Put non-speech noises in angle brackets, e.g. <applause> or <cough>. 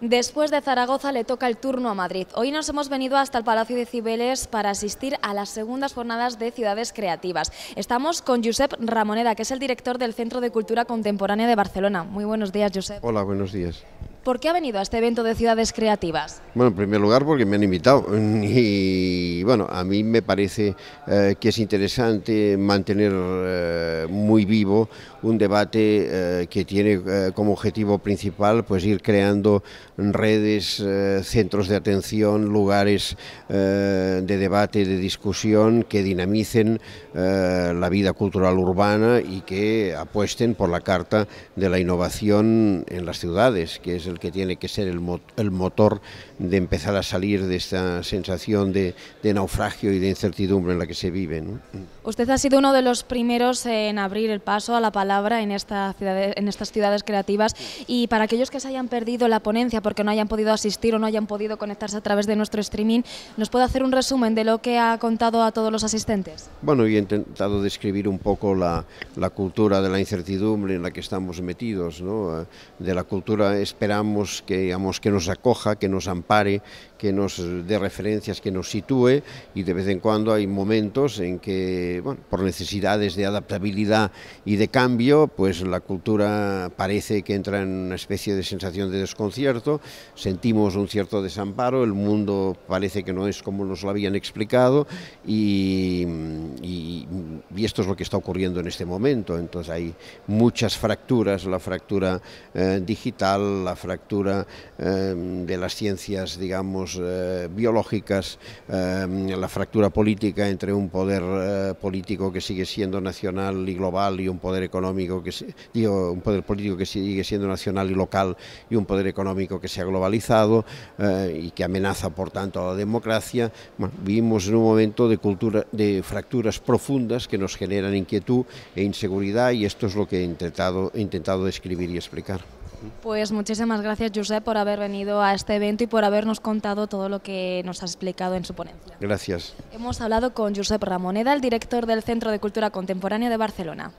Después de Zaragoza le toca el turno a Madrid. Hoy nos hemos venido hasta el Palacio de Cibeles para asistir a las segundas jornadas de Ciudades Creativas. Estamos con Josep Ramoneda, que es el director del Centro de Cultura Contemporánea de Barcelona. Muy buenos días, Josep. Hola, buenos días. ¿Por qué ha venido a este evento de Ciudades Creativas? Bueno, en primer lugar porque me han invitado <laughs> y bueno, a mí me parece eh, que es interesante mantener eh, muy vivo un debate eh, que tiene como objetivo principal pues ir creando redes, centros de atención, lugares de debate, de discusión que dinamicen la vida cultural urbana y que apuesten por la carta de la innovación en las ciudades, que es que tiene que ser el, motor de empezar a salir de esta sensación de, naufragio y de incertidumbre en la que se vive. Usted ha sido uno de los primeros en abrir el paso a la palabra en, esta en estas ciudades creativas y para aquellos que se hayan perdido la ponencia porque no hayan podido asistir o no hayan podido conectarse a través de nuestro streaming, ¿nos puede hacer un resumen de lo que ha contado a todos los asistentes? Bueno, he intentado describir un poco la, cultura de la incertidumbre en la que estamos metidos, de la cultura esperamos que, nos acoja, que nos ampare, que nos dé referencias, que nos sitúe y de vez en cuando hay momentos en que, por necesidades de adaptabilidad y de cambio, pues la cultura parece que entra en una especie de sensación de desconcierto, sentimos un cierto desamparo, el mundo parece que no es como nos lo habían explicado y, esto es lo que está ocurriendo en este momento. Entonces hay muchas fracturas, la fractura eh, digital, la fractura fractura eh, de las ciencias, digamos, eh, biológicas, eh, la fractura política entre un poder político que sigue siendo nacional y global y un poder económico que un poder político que sigue siendo nacional y local y un poder económico que se ha globalizado y que amenaza, por tanto, a la democracia. vivimos en un momento de cultura de fracturas profundas que nos generan inquietud e inseguridad y esto es lo que he intentado, he intentado describir y explicar. Pues muchísimas gracias, Josep, por haber venido a este evento y por habernos contado todo lo que nos has explicado en su ponencia. Gracias. Hemos hablado con Josep Ramoneda, el director del Centro de Cultura Contemporánea de Barcelona.